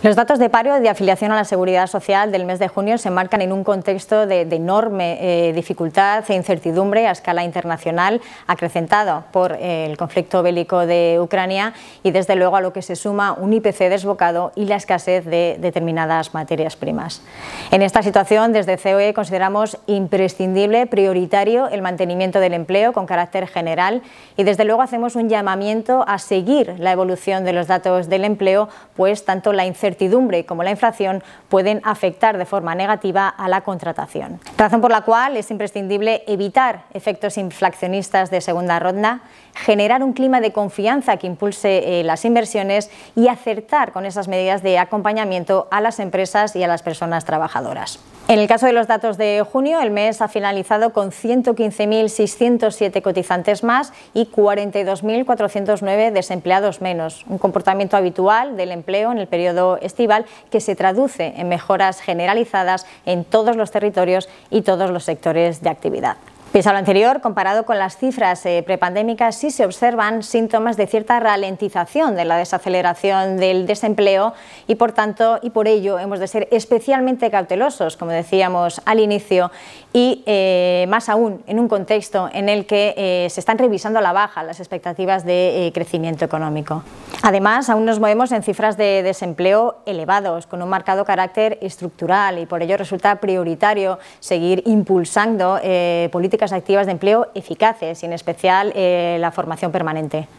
Los datos de paro de afiliación a la seguridad social del mes de junio se marcan en un contexto de, enorme eh, dificultad e incertidumbre a escala internacional, acrecentado por eh, el conflicto bélico de Ucrania y, desde luego, a lo que se suma un IPC desbocado y la escasez de determinadas materias primas. En esta situación, desde COE consideramos imprescindible, prioritario, el mantenimiento del empleo con carácter general y, desde luego, hacemos un llamamiento a seguir la evolución de los datos del empleo, pues tanto la incertidumbre incertidumbre como la inflación pueden afectar de forma negativa a la contratación. Razón por la cual es imprescindible evitar efectos inflacionistas de segunda ronda, generar un clima de confianza que impulse eh, las inversiones y acertar con esas medidas de acompañamiento a las empresas y a las personas trabajadoras. En el caso de los datos de junio, el mes ha finalizado con 115.607 cotizantes más y 42.409 desempleados menos, un comportamiento habitual del empleo en el periodo estival que se traduce en mejoras generalizadas en todos los territorios y todos los sectores de actividad. Pensado a lo anterior, comparado con las cifras eh, prepandémicas, sí se observan síntomas de cierta ralentización de la desaceleración del desempleo y por tanto y por ello hemos de ser especialmente cautelosos, como decíamos al inicio, y eh, más aún en un contexto en el que eh, se están revisando a la baja las expectativas de crecimiento económico. Además, aún nos movemos en cifras de desempleo elevados, con un marcado carácter estructural y por ello resulta prioritario seguir impulsando políticas activas de empleo eficaces y en especial eh, la formación permanente.